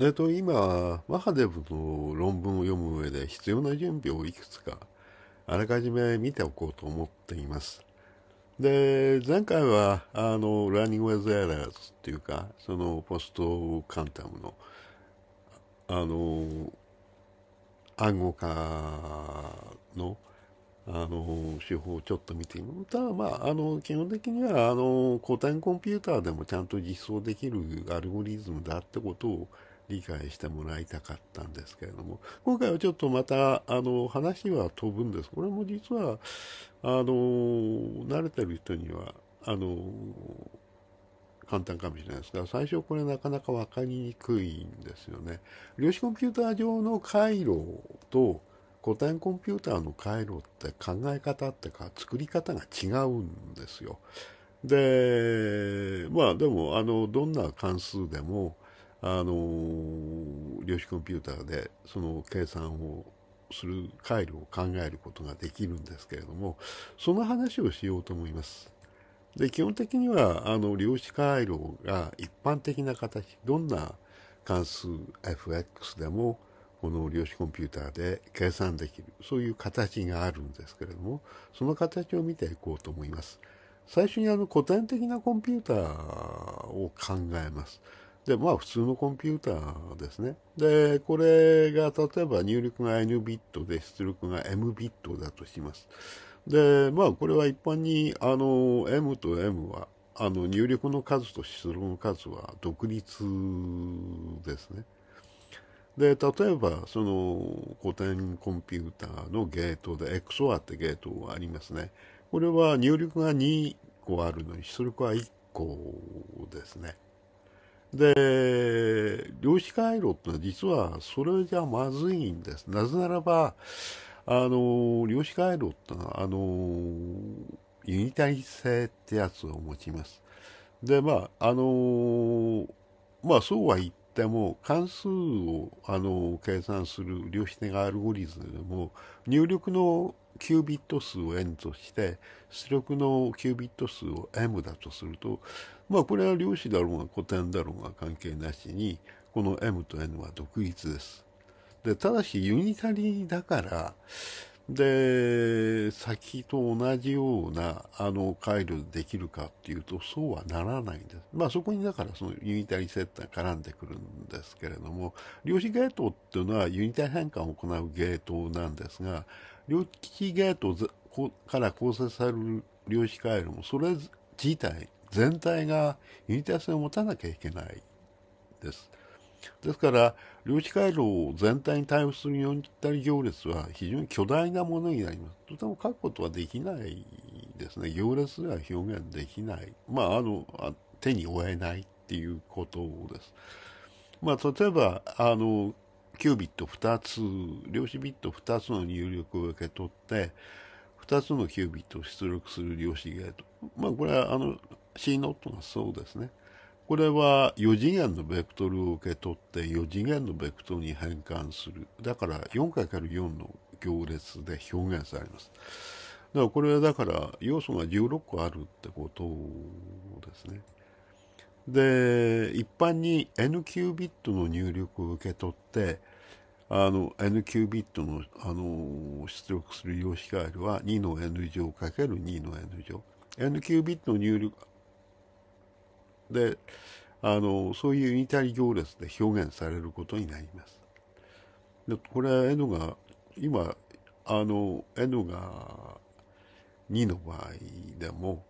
えっと、今、マハデブの論文を読む上で必要な準備をいくつかあらかじめ見ておこうと思っています。で、前回は、あの、ラーニングウェザーラーズっていうか、そのポストカンタムの、あの、暗号化の、あの、手法をちょっと見てみただ、まあ、あの、基本的には、あの、古典コンピューターでもちゃんと実装できるアルゴリズムだってことを、理解してもらいたかったんですけれども、今回はちょっとまた、あの、話は飛ぶんです。これも実は、あの、慣れてる人には、あの、簡単かもしれないですが、最初これなかなか分かりにくいんですよね。量子コンピューター上の回路と古典コンピューターの回路って考え方ってか作り方が違うんですよ。で、まあでもあのどんな関数でもあのー、量子コンピューターでその計算をする回路を考えることができるんですけれども、その話をしようと思います。で、基本的には、あの、量子回路が一般的な形、どんな関数 FX でも、この量子コンピューターで計算できる、そういう形があるんですけれども、その形を見ていこうと思います。最初にあの古典的なコンピューターを考えます。で、まあ普通のコンピューターですね。で、これが例えば入力が N ビットで出力が M ビットだとします。で、まあこれは一般にあの M と M はあの入力の数と出力の数は独立ですね。で、例えばその古典コンピューターのゲートで XOR ってゲートがありますね。これは入力が2個あるのに出力は1個ですね。で、量子回路ってのは実はそれじゃまずいんです。なぜならば、あの、量子回路ってのは、あの、ユニタリ性ってやつを持ちます。で、まあ、あの、まあそうは言ってでも関数をあの計算する量子ガアルゴリズムでも入力のキュービット数を n として出力のキュービット数を m だとするとまあこれは量子だろうが古典だろうが関係なしにこの m と n は独立です。でただしユニタリーだからで、先と同じような、あの、回路できるかっていうと、そうはならないんです。まあ、そこにだから、そのユニタリーセッター絡んでくるんですけれども、量子ゲートっていうのはユニタリ変換を行うゲートなんですが、量子ゲートから構成される量子回路も、それ自体、全体がユニタリ性を持たなきゃいけないです。ですから、領地回廊全体に対応する四体行列は非常に巨大なものになります。とても書くことはできないですね。行列では表現できない。まあ、あの、手に負えないっていうことです。まあ、例えば、あの、ービット2つ、量子ビット2つの入力を受け取って、2つのキュービットを出力する量子ゲート。まあ、これはあの C ノットがそうですね。これは4次元のベクトルを受け取って4次元のベクトルに変換する。だから 4×4 の行列で表現されます。だからこれはだから要素が16個あるってことですね。で、一般に n キュービットの入力を受け取って、あの n キュービットのあの出力する用紙回路は2の n 乗 ×2 の n 乗。n キュービットの入力、であのそういうイタリ行列で表現されることになります。でこれは N が今あの N が2の場合でも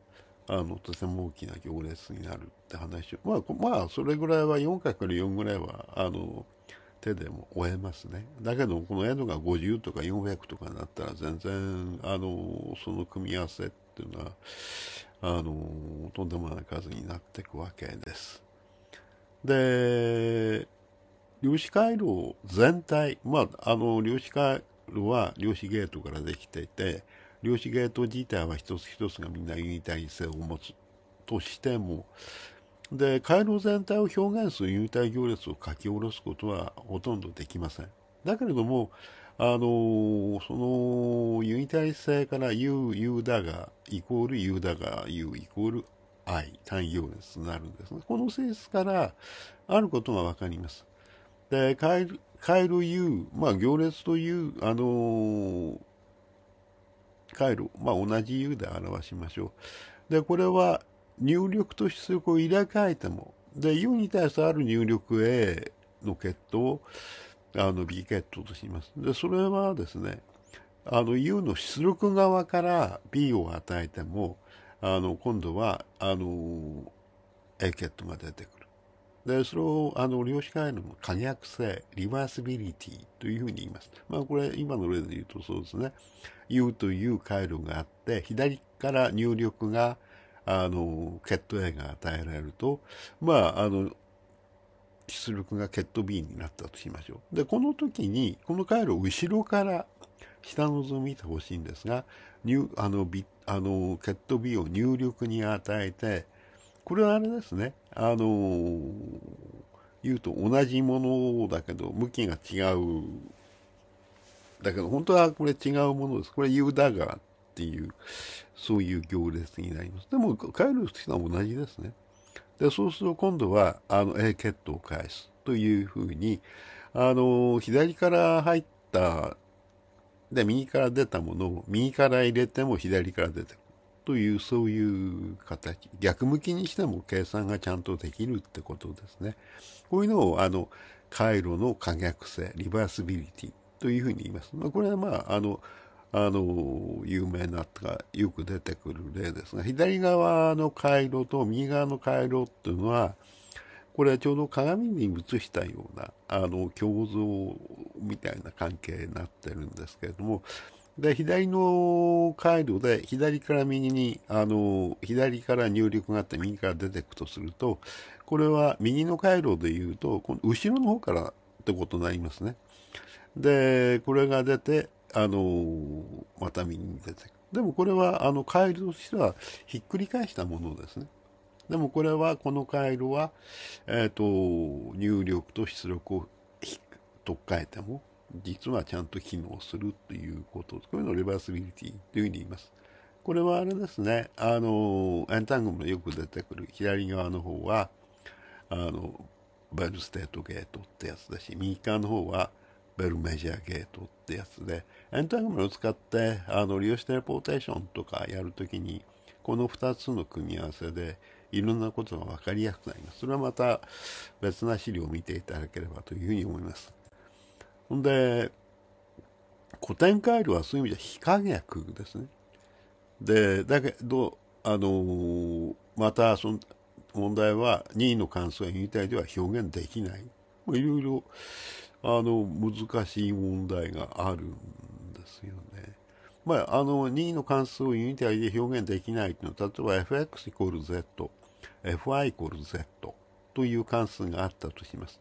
あのとても大きな行列になるって話まあ、まあ、それぐらいは4回から4ぐらいはあの手でも終えますねだけどこの N が50とか400とかになったら全然あのその組み合わせっていうのはあのとんでもない数になっていくわけです。で、量子回路全体、まあ、あの量子回路は量子ゲートからできていて、量子ゲート自体は一つ一つがみんなユニタリ性を持つとしても、で、回路全体を表現するユニタリ行列を書き下ろすことはほとんどできません。だけれども、あのー、その、ユニ体性から U、U だが、イコール U だが、U イコール I、単行列になるんですね。この性質から、あることがわかります。で、カエル、カエル U、まあ、行列という、あのー、カエル、まあ、同じ U で表しましょう。で、これは、入力と出力を入れ替えても、で、U に対するある入力 A の決闘を、あのビケットとします。で、それはですね、あの U の出力側から B を与えても、あの今度はあの A ケットが出てくる。で、それをあの量子回路の可逆性、リバーシビリティというふうに言います。まあこれ今の例で言うとそうですね。U という回路があって、左から入力があの、ケット A が与えられると、まあ、あの、出力がケット B になったとしましょう。で、この時に、この回路を後ろから下の図を見てほしいんですが、あのビあのケット B を入力に与えて、これはあれですね、あの言うと同じものだけど、向きが違う。だけど、本当はこれ違うものです。これ U ダガーっていう、そういう行列になります。でも、回路としては同じですね。でそうすると今度はあの A 血統を返すというふうにあの左から入ったで右から出たものを右から入れても左から出てくるというそういう形逆向きにしても計算がちゃんとできるってことですねこういうのをあの回路の可逆性リバースビリティというふうに言います、まあ、これはまああのあの有名なとかよく出てくる例ですが左側の回路と右側の回路っていうのはこれはちょうど鏡に映したようなあの胸像みたいな関係になってるんですけれどもで左の回路で左から右にあの左から入力があって右から出ていくとするとこれは右の回路でいうとこの後ろの方からってことになりますね。でこれが出てあのまた見に出てくるでもこれはあの回路としてはひっくり返したものですねでもこれはこの回路は、えーと、入力と出力を取っ換えても実はちゃんと機能するということこういうのをレバーシビリティというふうに言いますこれはあれですねあのエンタングムのよく出てくる左側の方はあのバイルステートゲートってやつだし右側の方はベルメジャーゲートってやつで、エンタグメを使って、あの、利用してレポーテーションとかやるときに、この2つの組み合わせで、いろんなことが分かりやすくなります。それはまた別な資料を見ていただければというふうに思います。ほんで、古典回路はそういう意味では非可逆ですね。で、だけど、あのー、またその問題は任意の関数が引いたりでは表現できない。いろいろあの難しい問題があるんですよね。まあ、あの任意の関数をユニタリで表現できないというのは例えば fx イコール z fi イコール z という関数があったとします。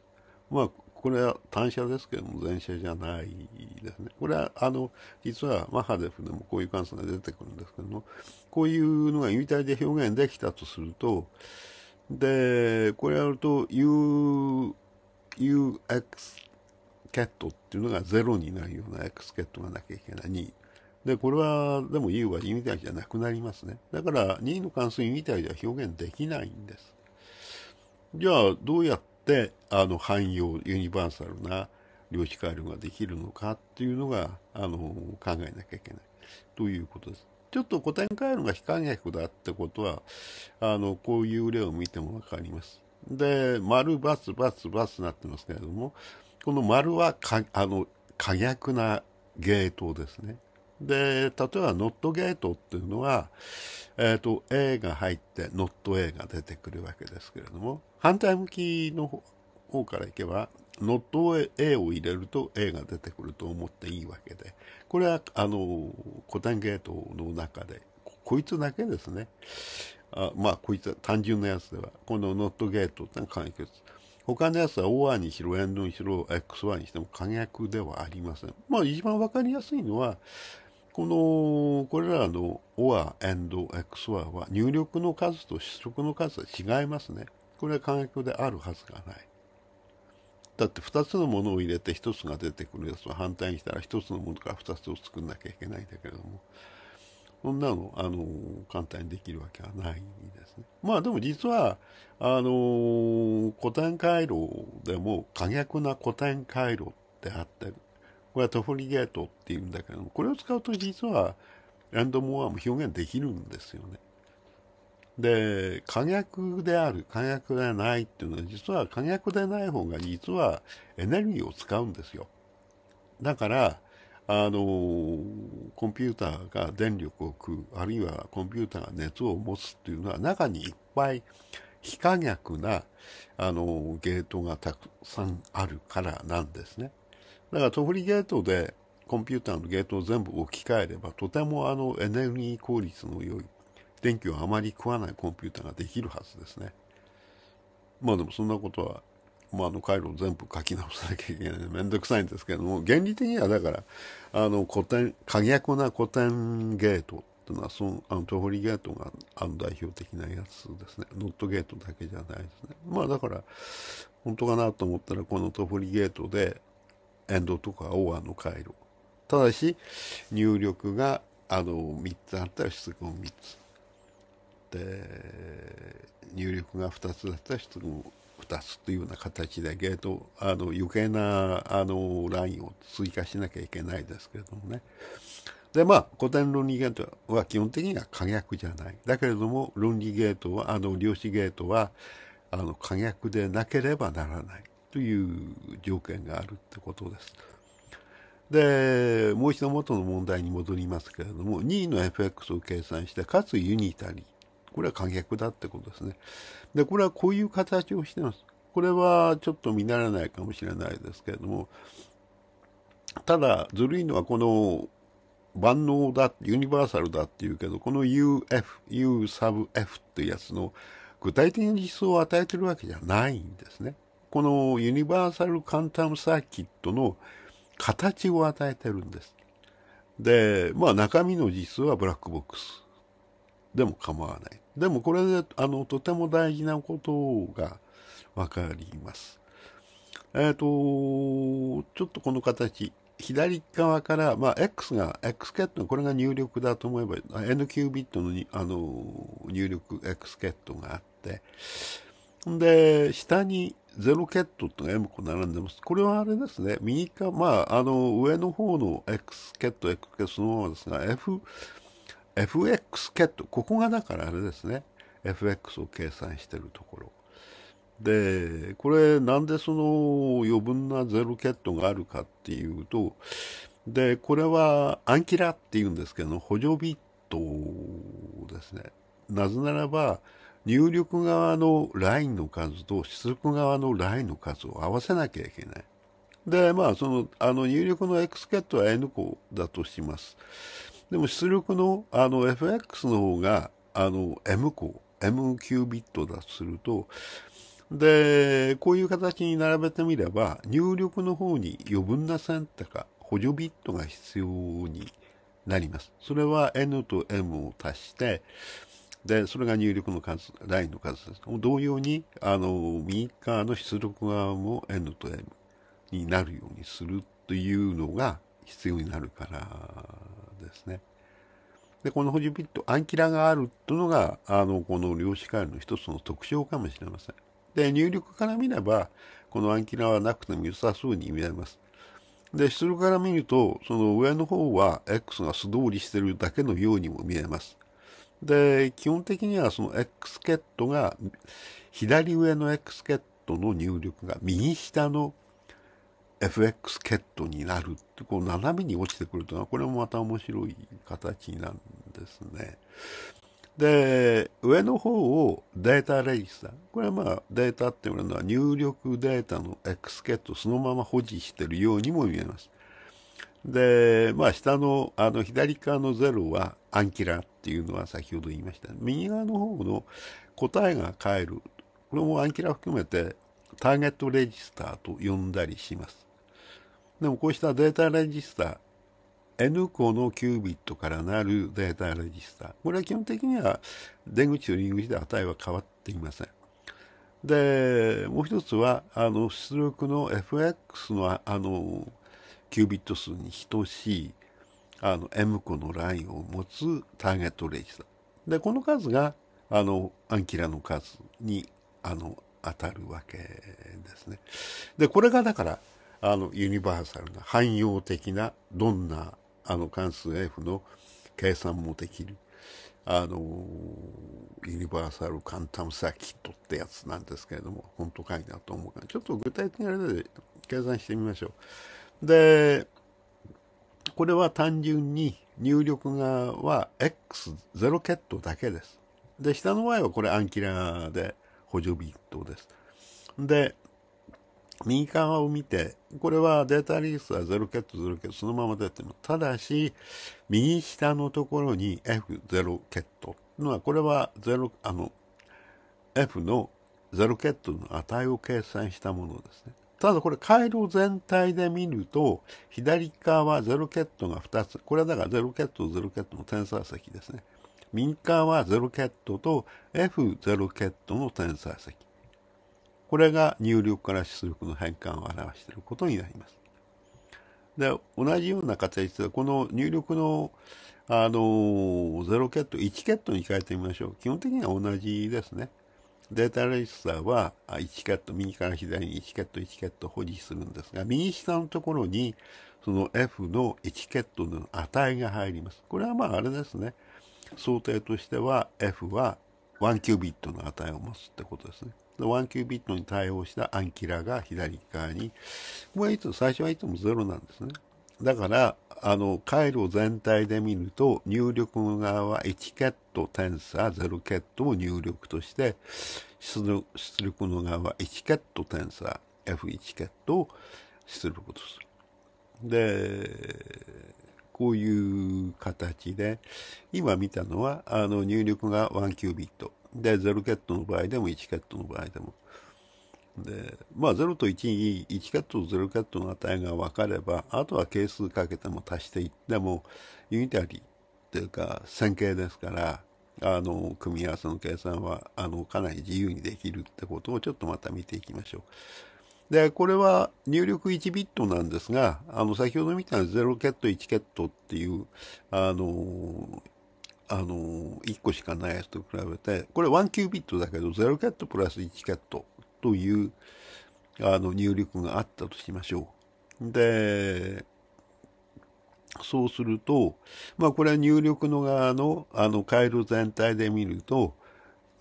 まあこれは単車ですけども全車じゃないですね。これはあの実はマハデフでもこういう関数が出てくるんですけどもこういうのがユニタリで表現できたとするとでこれやると u UX ケットっていうのが0になるような X キットがなきゃいけない2。で、これは、でも U はイみたいじゃなくなりますね。だから、2の関数イみたいでは表現できないんです。じゃあ、どうやって、あの、汎用、ユニバーサルな量子回路ができるのかっていうのが、あの、考えなきゃいけない。ということです。ちょっと古典回路が非観客だってことは、あの、こういう例を見てもわかります。で、丸、バツ、バツ、バツなってますけれども、この丸はかあの可逆なゲートですね。で、例えばノットゲートっていうのは、えっ、ー、と、A が入ってノット A が出てくるわけですけれども、反対向きの方からいけば、ノット A を入れると A が出てくると思っていいわけで、これは、あの、古典ゲートの中で、こいつだけですね。あまあ、こいつは単純なやつでは、このノットゲートってのは完結。他のやつは OR にしろ、エンドにしろ、XY にしても可逆ではありません。まあ一番わかりやすいのは、この、これらの OR、エンド、XY は入力の数と出力の数は違いますね。これは可逆であるはずがない。だって2つのものを入れて1つが出てくるやつは反対にしたら1つのものから2つを作んなきゃいけないんだけれども、そんなの、あの、簡単にできるわけはないですね。まあでも実は、あの、古典回路でも可逆な古典回路ってあったり、これはトフリゲートっていうんだけども、これを使うと実は、エンドモアも表現できるんですよね。で、可逆である、可逆でないっていうのは、実は可逆でない方が実はエネルギーを使うんですよ。だから、あのコンピューターが電力を食うあるいはコンピューターが熱を持つっていうのは中にいっぱい非可逆なあのゲートがたくさんあるからなんですね。だからトフリゲートでコンピューターのゲートを全部置き換えればとてもあのエネルギー効率の良い電気をあまり食わないコンピューターができるはずですね。まあでもそんなことはまあ、あの回路全部書き直さなきゃいけない面倒くさいんですけども原理的にはだからあの古典過逆な古典ゲートっていうのはそのあのトホリゲートがあの代表的なやつですねノットゲートだけじゃないですねまあだから本当かなと思ったらこのトホリゲートでエンドとかオーアの回路ただし入力があの3つあったら出問3つで入力が2つだったら出つ2つというような形でゲートあの余計なあのラインを追加しなきゃいけないですけれどもね。でまあ古典論理ゲートは基本的には可逆じゃない。だけれども論理ゲートはあの量子ゲートはあの可逆でなければならないという条件があるってことです。でもう一度元の問題に戻りますけれども2位の fx を計算してかつユニタリーこれは過激だってことですね。で、これはこういう形をしてます。これはちょっと見慣れないかもしれないですけれども、ただ、ずるいのはこの万能だ、ユニバーサルだっていうけど、この UF、U sub F っていうやつの具体的な実装を与えてるわけじゃないんですね。このユニバーサルカンタムサーキットの形を与えてるんです。で、まあ中身の実装はブラックボックスでも構わない。でもこれで、あの、とても大事なことがわかります。えっ、ー、と、ちょっとこの形、左側から、まあ、X が、X ケット、これが入力だと思えば、NQ ビットのにあの入力 X ケットがあって、で、下に0ケットと M 個並んでます。これはあれですね、右か、まあ、あの、上の方の X ケット、X ケットそのままですが、F、FX キット、ここがだからあれですね。FX を計算してるところ。で、これなんでその余分なゼロケットがあるかっていうと、で、これはアンキラっていうんですけど、補助ビットですね。なぜならば、入力側のラインの数と出力側のラインの数を合わせなきゃいけない。で、まあ、その、あの、入力の X ケットは N 個だとします。でも出力のあの FX の方があの M 項、M キュービットだとすると、で、こういう形に並べてみれば、入力の方に余分な線とか補助ビットが必要になります。それは N と M を足して、で、それが入力の数、ラインの数です。同様に、あの、右側の出力側も N と M になるようにするというのが必要になるからですね。で、この補助ピット、アンキラがあるというのが、あの、この量子回路の一つの特徴かもしれません。で、入力から見れば、このアンキラはなくても良さそうに見えます。で、出力から見ると、その上の方は X が素通りしてるだけのようにも見えます。で、基本的にはその X ケットが、左上の X ケットの入力が右下の FX ケットになるってこう斜めに落ちてくるというのはこれもまた面白い形なんですね。で、上の方をデータレジスタ。これはまあデータって言われるのは入力データの X ケットそのまま保持しているようにも見えます。で、まあ下のあの左側の0はアンキラっていうのは先ほど言いました。右側の方の答えが変える。これもアンキラ含めてターゲットレジスターと呼んだりします。でもこうしたデータレジスタ N 個のキュービットからなるデータレジスタこれは基本的には出口と入り口で値は変わっていません。で、もう一つは、あの、出力の FX の、あの、キュービット数に等しい、あの、M 個のラインを持つターゲットレジスタ。で、この数が、あの、アンキラの数に、あの、当たるわけですね。で、これがだから、あの、ユニバーサルな、汎用的な、どんな、あの、関数 F の計算もできる。あの、ユニバーサルカンタムサーキットってやつなんですけれども、本当かいなと思うから、ちょっと具体的にあれで計算してみましょう。で、これは単純に入力側は X0 ケットだけです。で、下の場合はこれアンキラーで補助ビットです。で、右側を見て、これはデータリースは0ケット0ケットそのまま出てます。ただし、右下のところに F0 ケット。のは、これは0、あの、F の0ケットの値を計算したものですね。ただこれ回路全体で見ると、左側0ケットが2つ。これはだから0ケット0ケットの点載積ですね。右側は0ケットと F0 ケットの点載積。これが入力から出力の変換を表していることになります。で同じような形でこの入力のあの0ケット1ケットに変えてみましょう基本的には同じですねデータレジスターは1ケット右から左に1ケット1ケット保持するんですが右下のところにその F の1ケットの値が入りますこれはまああれですね想定としては F は1キュービットの値を持つってことですね。1キュービットに対応したアンキラが左側に、これはいつ最初はいつも0なんですね。だから、あの、回路全体で見ると、入力側は1ケット、テンサー、0ケットを入力として、出力の側は1ケット、テンサー、F1 ケットを出力とする。で、こういう形で、今見たのは、あの、入力が1キュービット。で、0ケットの場合でも1ケットの場合でも。で、まあ、0と1、1ケットと0ケットの値が分かれば、あとは係数かけても足していっても、ユニタリーというか線形ですから、あの、組み合わせの計算は、あの、かなり自由にできるってことをちょっとまた見ていきましょう。で、これは入力1ビットなんですが、あの、先ほどみたいな0ケット1ケットっていう、あの、あの、1個しかないやつと比べて、これ1キュービットだけど、0ケットプラス1ケットという、あの、入力があったとしましょう。で、そうすると、まあ、これは入力の側の、あの、回路全体で見ると、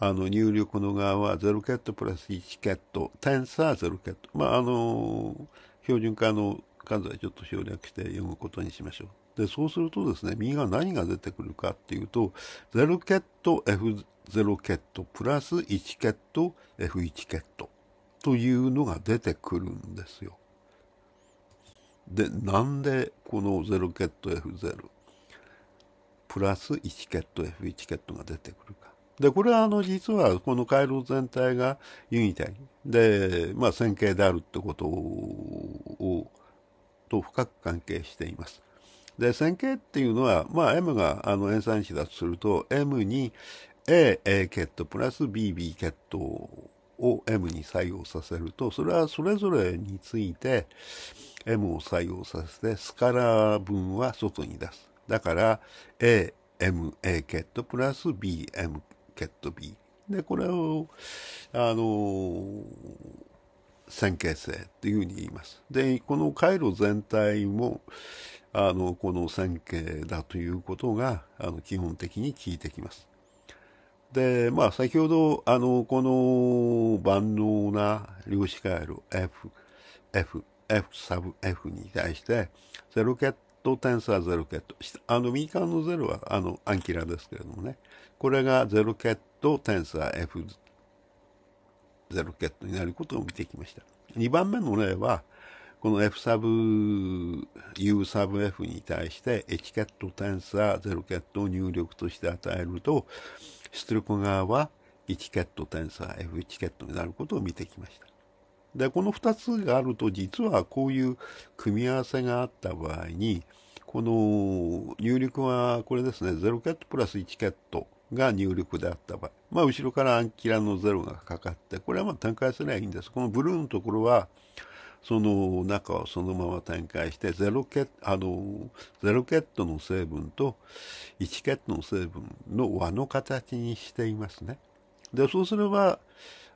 あの入力の側は0ケットプラス1ケット、タンサー0ケット。まあ、あの、標準化の数はちょっと省略して読むことにしましょう。で、そうするとですね、右側何が出てくるかっていうと、0ケット F0 ケットプラス1ケット F1 ケットというのが出てくるんですよ。で、なんでこの0ケット F0 プラス1ケット F1 ケットが出てくるか。で、これはあの、実はこの回路全体がユニ体で、まあ線形であるってことを、と深く関係しています。で、線形っていうのは、まあ M があの塩酸子だとすると、M に A、A ケットプラス B、B ケットを M に作用させると、それはそれぞれについて M を作用させて、スカラー分は外に出す。だから A、M、A ケットプラス B、M ケット B。で、これを、あの、線形性っていうふうに言います。で、この回路全体も、あの、この線形だということが、あの、基本的に効いてきます。で、まあ、先ほど、あの、この万能な量子回路 F、F、F サブ F に対して、ゼロケットテンサーゼロケット、あの、右側のゼロは、あの、アンキラですけれどもね。これが0テンサー F0 ットになることを見てきました。2番目の例は、この F サブ U サブ F に対してケッンサーゼロ0ットを入力として与えると、出力側は1ケットテンサー F1 ケットになることを見てきました。で、この2つがあると、実はこういう組み合わせがあった場合に、この入力はこれですね、0ケットプラス1ケットが入力であった場合、まあ、後ろからアンキラの0がかかって、これはまあ展開すればいいんです。このブルーのところは、その中をそのまま展開して、ゼロケあのゼロケットの成分と1ケットの成分の和の形にしていますね。で、そうすれば、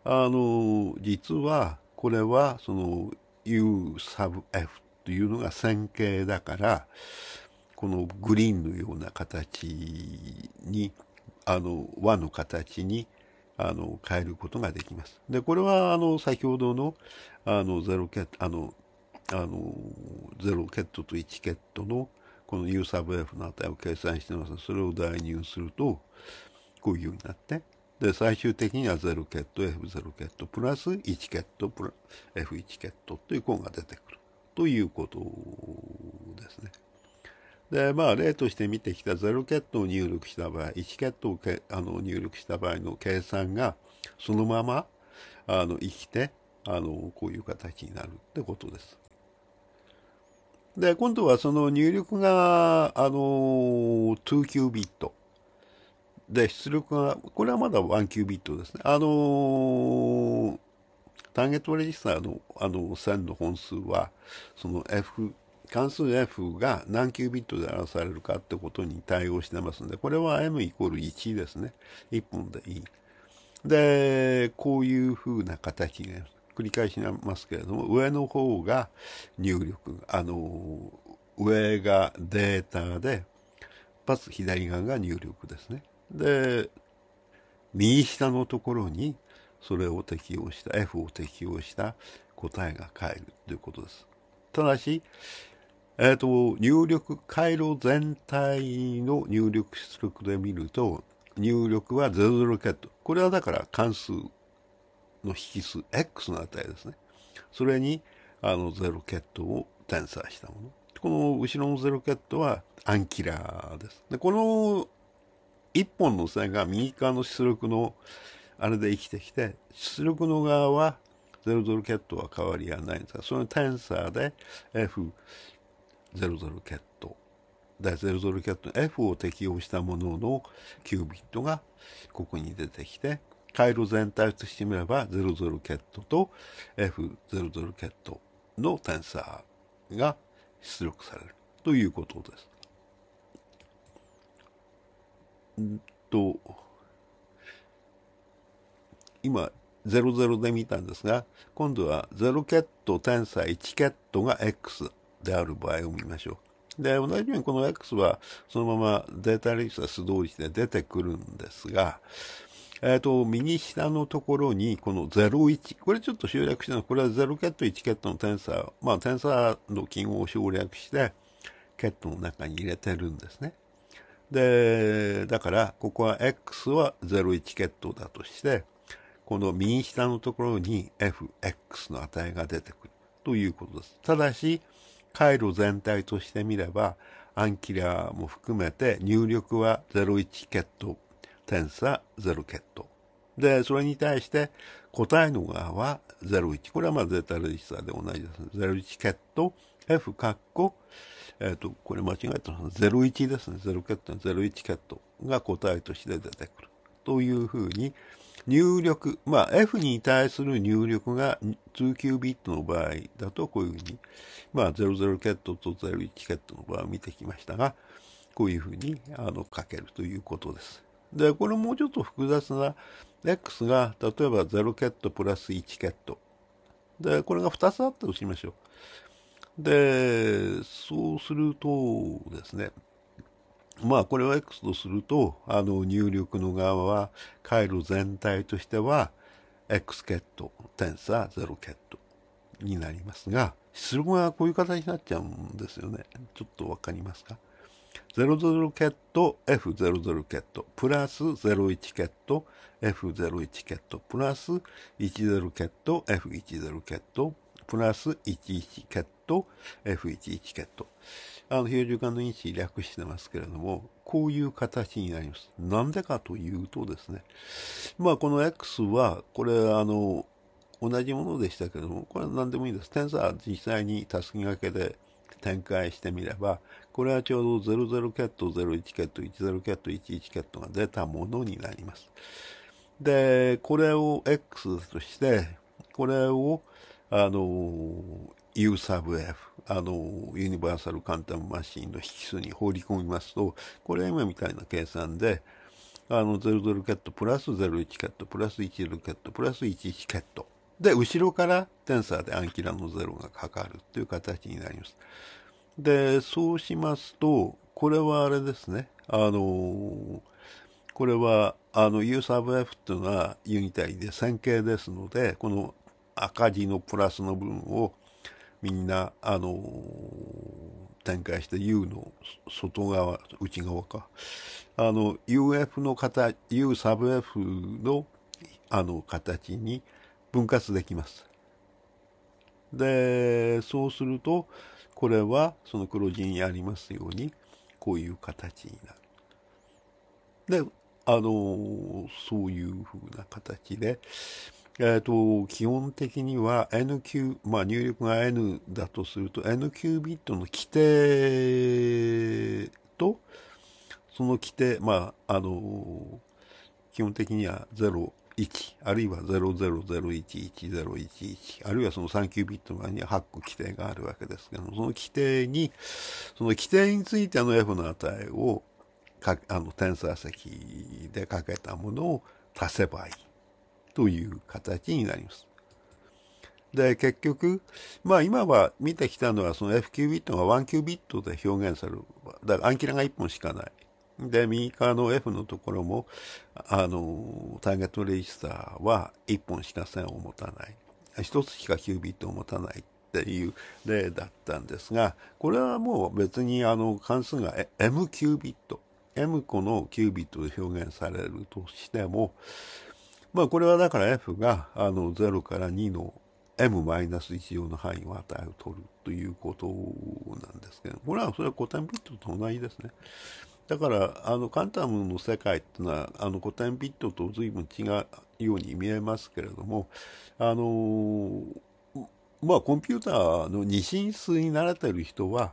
あの、実は、これは、その U サブ F というのが線形だから、このグリーンのような形にあの和の形にあの変えることができます。でこれはあの先ほどのあのゼロケットあのあのゼロケットと1ケットのこの U サブ F の値を計算してますそれを代入するとこういうようになってで最終的には0ケット F0 ケットプラス1ケットプラ F1 ケットという項が出てくるということですね。で、まあ、例として見てきた0ットを入力した場合、1ットをあの入力した場合の計算が、そのまま、あの、生きて、あの、こういう形になるってことです。で、今度はその入力が、あの、2キュービット。で、出力が、これはまだ1キュービットですね。あの、ターゲットレジスターの、あの、線の本数は、その F、関数 F が何キュービットで表されるかってことに対応してますんで、これは M イコール1ですね。1本でいい。で、こういう風な形が繰り返しなますけれども、上の方が入力、あの、上がデータで、パス左側が入力ですね。で、右下のところにそれを適用した、F を適用した答えが返るということです。ただし、えっ、と、入力、回路全体の入力出力で見ると、入力は00ケット。これはだから関数の引数 X の値ですね。それに、あの、0ケットを転載したもの。この後ろの0ケットはアンキラーです。で、この1本の線が右側の出力のあれで生きてきて、出力の側は0 0ケットは変わりはないんですが、そのテンサーで F、00キャット第00キャット F を適用したもののキュービットがここに出てきて回路全体としてみれば00キャットと F00 キャットのテンサーが出力されるということです。んと今00で見たんですが今度は0ケットテンサー1ケットが X である場合を見ましょう。で、同じようにこの X はそのままデータリスト素通りして出てくるんですが、えっ、ー、と、右下のところに、この01。これちょっと省略したの。これは0ケット、1ケットのテンサー。まあ、テンサーの記号を省略して、ケットの中に入れてるんですね。で、だから、ここは X は01ケットだとして、この右下のところに fx の値が出てくるということです。ただし、回路全体としてみれば、アンキラーも含めて入力は01ケット、点差0ケット。で、それに対して答えの側は01。これはまあゼータレジスタで同じです、ね。01ケット、F カッコ、えっ、ー、と、これ間違えたの01ですね。0ケット01ケットが答えとして出てくる。というふうに、入力、まあ、F に対する入力が2ービットの場合だと、こういうふうに、まあ、00ケットと01ケットの場合を見てきましたが、こういうふうにあの書けるということです。で、これもうちょっと複雑な、X が例えば0ケットプラス1ケット。で、これが2つあったとしましょう。で、そうするとですね、まあこれを X とすると、あの入力の側は回路全体としては X ケット、テンサー0ケットになりますが、出力がこういう形になっちゃうんですよね。ちょっとわかりますか ?00 ケット、F00 ケット、プラス01ケット、F01 ケット、プラス10ケット、F10 ケット、プラス11ケット、F11 ケット。あの、平常化の因子略してますけれども、こういう形になります。なんでかというとですね、まあ、この X は、これ、あの、同じものでしたけども、これは何でもいいです。テンサー実際にたすき掛けで展開してみれば、これはちょうど00ケット、01ケット、10ケット、11ケットが出たものになります。で、これを X として、これを、あの、U s u b F あのユニバーサル・カンタム・マシンの引数に放り込みますとこれは今みたいな計算であの00キャットプラス01キャットプラス10キャットプラス11キャットで後ろからテンサーでアンキラの0がかかるという形になります。でそうしますとこれはあれですねあのこれはあの U u b F っていうのはユニタリで線形ですのでこの赤字のプラスの部分をみんな、あの展開した U の外側、内側か。あの、UF の形、U サブ F の、あの、形に分割できます。で、そうすると、これは、その黒字にありますように、こういう形になる。で、あの、そういうふうな形で、えーと、基本的には NQ、まあ、入力が N だとすると NQ ビットの規定とその規定、まああの基本的には0、1あるいは0 0 0 1 1 0 1 1あるいはその39ビット側には8個規定があるわけですけどもその規定にその規定についての F の値をかあのテンサー席でかけたものを足せばいいという形になります。で、結局、まあ今は見てきたのはその F q b ービットが1キュービットで表現される。だからアンキラが1本しかない。で、右側の F のところも、あの、ターゲットレジスターは1本しか線を持たない。1つしかキュービットを持たないっていう例だったんですが、これはもう別にあの関数が M キュービット、M 個のキュービットで表現されるとしても、まあこれはだから f があの0から2の m-1 用の範囲を値を取るということなんですけど、これはそれは古典ビットと同じですね。だから、あの、カンタムの世界っていうのは、あの、古典ビットと随分違うように見えますけれども、あの、まあ、コンピューターの二進数に慣れてる人は、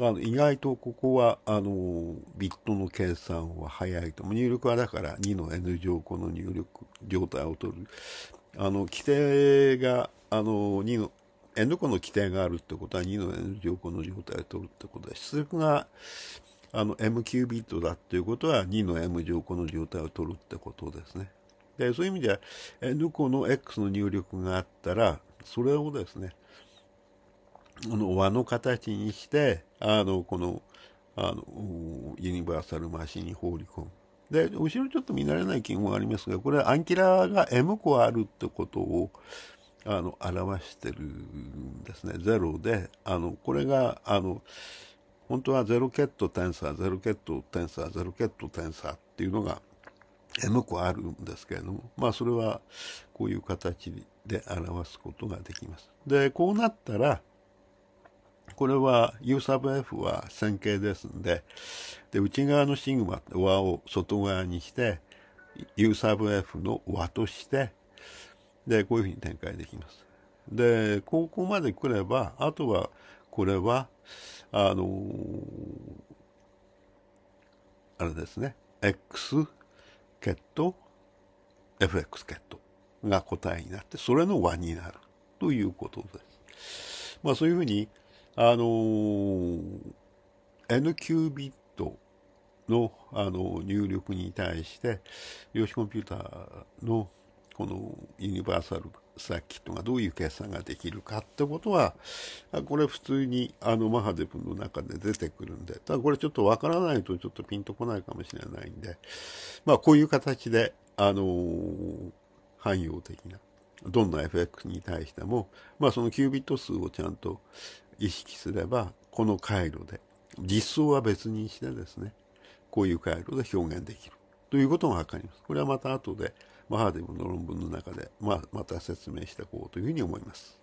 あの意外とここはあのビットの計算は早いと入力はだから2の N 乗この入力状態を取るあの規定があの2の N 個の規定があるってことは2の N 乗個の状態を取るってことだ出力があの M キュービットだっていうことは2の M 乗個の状態を取るってことですねでそういう意味では N 個の X の入力があったらそれをですねあの和の形にしてあの、この、あの、ユニバーサルマシンに放り込む。で、後ろちょっと見慣れない記号がありますが、これはアンキラーが M 個あるってことを、あの、表してるんですね。0で、あの、これが、あの、本当はゼロケットテンサー、ゼロケットテンサー、ゼロケットテンサーっていうのが M 個あるんですけれども、まあそれはこういう形で表すことができます。で、こうなったら、これは U サブ F は線形ですんで、で、内側のシグマって和を外側にして、U サブ F の和として、で、こういうふうに展開できます。で、ここまで来れば、あとは、これは、あのー、あれですね、X ケット、FX ケットが答えになって、それの和になるということです。まあそういうふうに、あのー、NQ ビットの、あのー、入力に対して量子コンピューターのこのユニバーサルサーキットがどういう計算ができるかってことはこれ普通にあのマハデブの中で出てくるんでただこれちょっとわからないとちょっとピンとこないかもしれないんでまあこういう形であのー、汎用的などんな FX に対しても、まあ、そのキュービット数をちゃんと意識すればこの回路で実装は別にしてですねこういう回路で表現できるということが分かります。これはまた後でマハディムの論文の中で、まあ、また説明していこうというふうに思います。